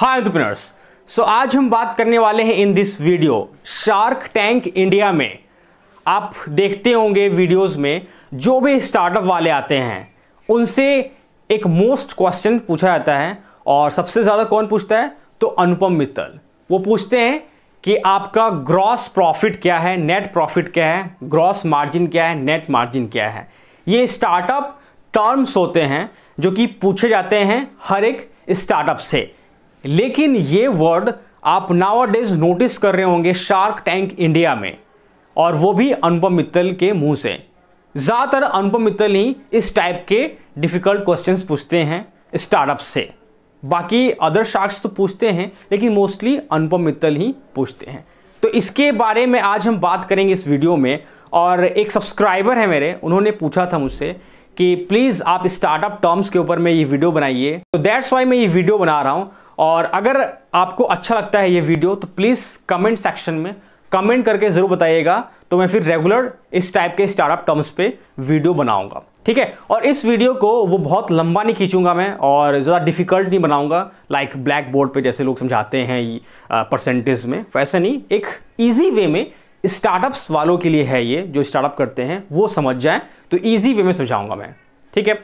हाय सो आज हम बात करने वाले हैं in this video Shark Tank India में आप देखते होंगे वीडियोस में जो भी स्टार्टअप वाले आते हैं उनसे एक मोस्ट क्वेश्चन पूछा जाता है और सबसे ज़्यादा कौन पूछता है तो अनुपम मित्तल वो पूछते हैं कि आपका ग्रॉस प्रॉफिट क्या है नेट प्रॉफिट क्या है ग्रॉस मार्जिन क्या है नेट मार्जिन क्या है ये स्टार्टअप टर्म्स होते हैं जो कि पूछे जाते हैं हर एक स्टार्टअप से लेकिन ये वर्ड आप नाव डेज नोटिस कर रहे होंगे शार्क टैंक इंडिया में और वो भी अनुपम मित्तल के मुंह से ज़्यादातर अनुपम मित्तल ही इस टाइप के डिफ़िकल्ट क्वेश्चंस पूछते हैं स्टार्टअप से बाकी अदर शार्क्स तो पूछते हैं लेकिन मोस्टली अनुपम मित्तल ही पूछते हैं तो इसके बारे में आज हम बात करेंगे इस वीडियो में और एक सब्सक्राइबर है मेरे उन्होंने पूछा था मुझसे कि प्लीज़ आप स्टार्टअप टर्म्स के ऊपर में ये वीडियो बनाइए तो दैट्स वाई मैं ये वीडियो बना रहा हूँ और अगर आपको अच्छा लगता है ये वीडियो तो प्लीज़ कमेंट सेक्शन में कमेंट करके ज़रूर बताइएगा तो मैं फिर रेगुलर इस टाइप के स्टार्टअप टर्म्स पे वीडियो बनाऊंगा ठीक है और इस वीडियो को वो बहुत लंबा नहीं खींचूंगा मैं और ज़्यादा डिफिकल्ट नहीं बनाऊंगा लाइक ब्लैक बोर्ड पर जैसे लोग समझाते हैं परसेंटेज में वैसे नहीं एक ईजी वे में स्टार्टअप्स वालों के लिए है ये जो स्टार्टअप करते हैं वो समझ जाए तो ईजी वे में समझाऊंगा मैं ठीक है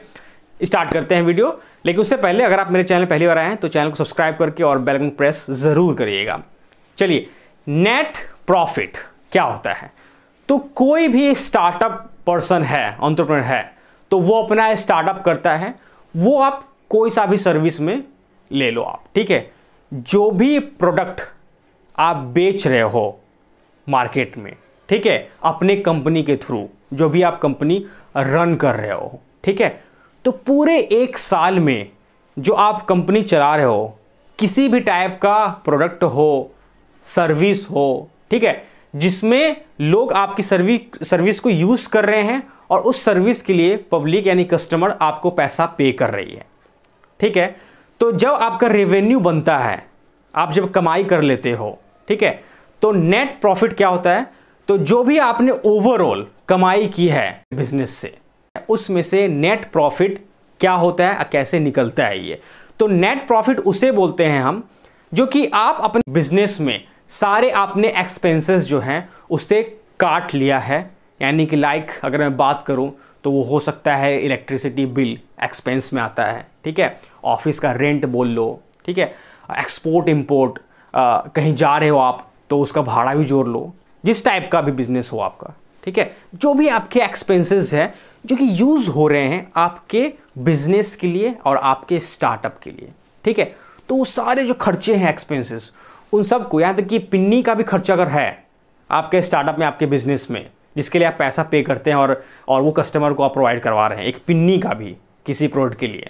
स्टार्ट करते हैं वीडियो लेकिन उससे पहले अगर आप मेरे चैनल पहली बार आए हैं तो चैनल को सब्सक्राइब करके और बेल आइकन प्रेस ज़रूर करिएगा चलिए नेट प्रॉफिट क्या होता है तो कोई भी स्टार्टअप पर्सन है ऑन्टरप्रनर है तो वो अपना स्टार्टअप करता है वो आप कोई सा भी सर्विस में ले लो आप ठीक है जो भी प्रोडक्ट आप बेच रहे हो मार्केट में ठीक है अपने कंपनी के थ्रू जो भी आप कंपनी रन कर रहे हो ठीक है तो पूरे एक साल में जो आप कंपनी चला रहे हो किसी भी टाइप का प्रोडक्ट हो सर्विस हो ठीक है जिसमें लोग आपकी सर्विस सर्विस को यूज़ कर रहे हैं और उस सर्विस के लिए पब्लिक यानी कस्टमर आपको पैसा पे कर रही है ठीक है तो जब आपका रेवेन्यू बनता है आप जब कमाई कर लेते हो ठीक है तो नेट प्रॉफिट क्या होता है तो जो भी आपने ओवरऑल कमाई की है बिजनेस से उसमें से नेट प्रॉफिट क्या होता है कैसे निकलता है ये तो नेट प्रॉफिट उसे बोलते हैं हम जो कि आप अपने बिजनेस में सारे आपने एक्सपेंसेस जो हैं उससे काट लिया है यानी कि लाइक अगर मैं बात करूं तो वो हो सकता है इलेक्ट्रिसिटी बिल एक्सपेंस में आता है ठीक है ऑफिस का रेंट बोल लो ठीक है एक्सपोर्ट इम्पोर्ट कहीं जा रहे हो आप तो उसका भाड़ा भी जोड़ लो जिस टाइप का भी बिजनेस हो आपका ठीक है जो भी आपके एक्सपेंसेस हैं जो कि यूज़ हो रहे हैं आपके बिजनेस के लिए और आपके स्टार्टअप के लिए ठीक है तो वो सारे जो खर्चे हैं एक्सपेंसेस उन सब को यहाँ तक कि पिन्नी का भी खर्चा अगर है आपके स्टार्टअप में आपके बिजनेस में जिसके लिए आप पैसा पे करते हैं और और वो कस्टमर को आप प्रोवाइड करवा रहे हैं एक पिन्नी का भी किसी प्रोडक्ट के लिए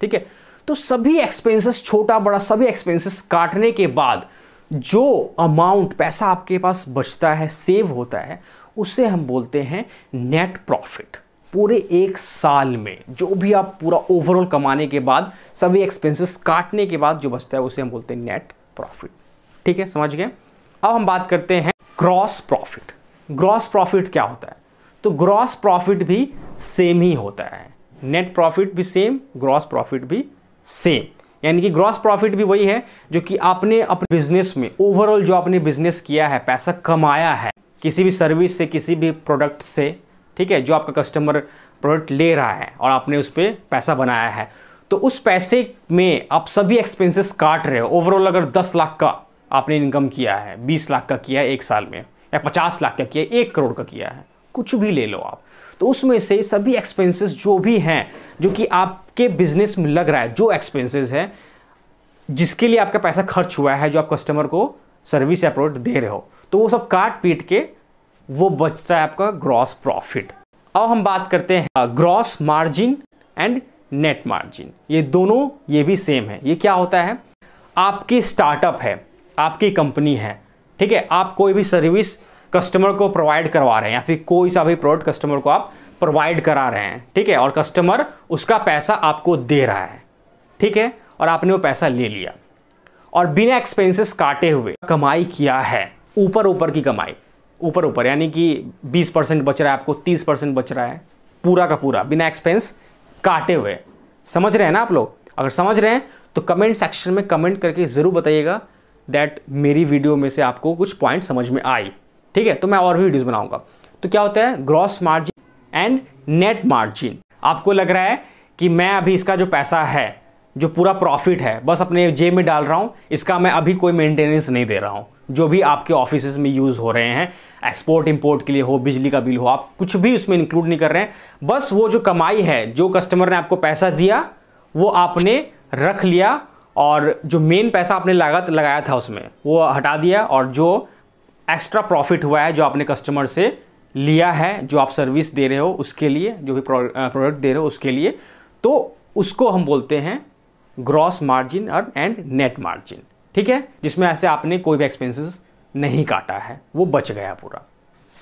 ठीक है तो सभी एक्सपेंसेस छोटा बड़ा सभी एक्सपेंसेस काटने के बाद जो अमाउंट पैसा आपके पास बचता है सेव होता है उसे हम बोलते हैं नेट प्रॉफिट पूरे एक साल में जो भी आप पूरा ओवरऑल कमाने के बाद सभी एक्सपेंसेस काटने के बाद जो बचता है उसे हम बोलते हैं नेट प्रॉफिट ठीक है समझ गए अब हम बात करते हैं ग्रॉस प्रॉफिट ग्रॉस प्रॉफिट क्या होता है तो ग्रॉस प्रॉफिट भी सेम ही होता है नेट प्रॉफिट भी सेम ग्रॉस प्रॉफिट भी सेम यानी कि ग्रॉस प्रॉफिट भी वही है जो कि आपने अपने बिजनेस में ओवरऑल जो आपने बिजनेस किया है पैसा कमाया है किसी भी सर्विस से किसी भी प्रोडक्ट से ठीक है जो आपका कस्टमर प्रोडक्ट ले रहा है और आपने उस पर पैसा बनाया है तो उस पैसे में आप सभी एक्सपेंसेस काट रहे हो ओवरऑल अगर 10 लाख का आपने इनकम किया है 20 लाख का किया है एक साल में या 50 लाख का किया है एक करोड़ का किया है कुछ भी ले लो आप तो उसमें से सभी एक्सपेंसेस जो भी हैं जो कि आपके बिजनेस में लग रहा है जो एक्सपेंसेस है जिसके लिए आपका पैसा खर्च हुआ है जो आप कस्टमर को सर्विस या प्रोडक्ट दे रहे हो तो वो सब काट पीट के वो बचता है आपका ग्रॉस प्रॉफिट अब हम बात करते हैं gross margin and net margin ये दोनों ये भी सेम है ये क्या होता है आपकी स्टार्टअप है आपकी कंपनी है ठीक है आप कोई भी सर्विस कस्टमर को प्रोवाइड करवा रहे हैं या फिर कोई सा भी प्रोडक्ट कस्टमर को आप प्रोवाइड करा रहे हैं ठीक है और कस्टमर उसका पैसा आपको दे रहा है ठीक है और आपने वो पैसा ले लिया और बिना एक्सपेंसेस काटे हुए कमाई किया है ऊपर ऊपर की कमाई ऊपर ऊपर यानी कि 20 परसेंट बच रहा है आपको 30 परसेंट बच रहा है पूरा का पूरा बिना एक्सपेंस काटे हुए समझ रहे हैं ना आप लोग अगर समझ रहे हैं तो कमेंट सेक्शन में कमेंट करके ज़रूर बताइएगा दैट मेरी वीडियो में से आपको कुछ पॉइंट समझ में आई ठीक है तो मैं और भी वीडियोज़ बनाऊंगा तो क्या होता है gross margin and net margin आपको लग रहा है कि मैं अभी इसका जो पैसा है जो पूरा प्रॉफिट है बस अपने जेब में डाल रहा हूँ इसका मैं अभी कोई मेंटेनेंस नहीं दे रहा हूँ जो भी आपके ऑफिस में यूज़ हो रहे हैं एक्सपोर्ट इंपोर्ट के लिए हो बिजली का बिल हो आप कुछ भी उसमें इंक्लूड नहीं कर रहे हैं बस वो जो कमाई है जो कस्टमर ने आपको पैसा दिया वो आपने रख लिया और जो मेन पैसा आपने लागत लगाया था उसमें वो हटा दिया और जो एक्स्ट्रा प्रॉफिट हुआ है जो आपने कस्टमर से लिया है जो आप सर्विस दे रहे हो उसके लिए जो भी प्रोडक्ट दे रहे हो उसके लिए तो उसको हम बोलते हैं ग्रॉस मार्जिन और एंड नेट मार्जिन ठीक है जिसमें ऐसे आपने कोई भी एक्सपेंसेस नहीं काटा है वो बच गया पूरा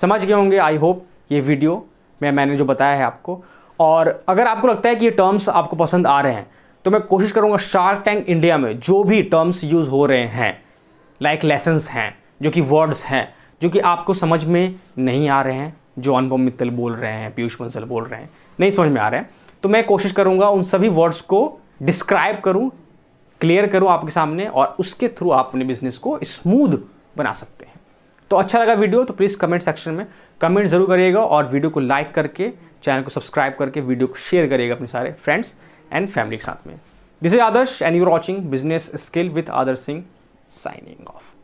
समझ गए होंगे आई होप ये वीडियो मैं मैंने जो बताया है आपको और अगर आपको लगता है कि ये टर्म्स आपको पसंद आ रहे हैं तो मैं कोशिश करूँगा शार्क टैंक इंडिया में जो भी टर्म्स यूज़ हो रहे हैं लाइक लेसन्स हैं जो कि वर्ड्स हैं जो कि आपको समझ में नहीं आ रहे हैं जो अनुपम मित्तल बोल रहे हैं पीयूष बंसल बोल रहे हैं नहीं समझ में आ रहे हैं तो मैं कोशिश करूँगा उन सभी वर्ड्स को डिस्क्राइब करूँ क्लियर करूँ आपके सामने और उसके थ्रू आप अपने बिजनेस को स्मूद बना सकते हैं तो अच्छा लगा वीडियो तो प्लीज़ कमेंट सेक्शन में कमेंट ज़रूर करिएगा और वीडियो को लाइक करके चैनल को सब्सक्राइब करके वीडियो को शेयर करिएगा अपने सारे फ्रेंड्स एंड फैमिली के साथ में this is Adarsh and you're watching business skill with Adarsh Singh signing of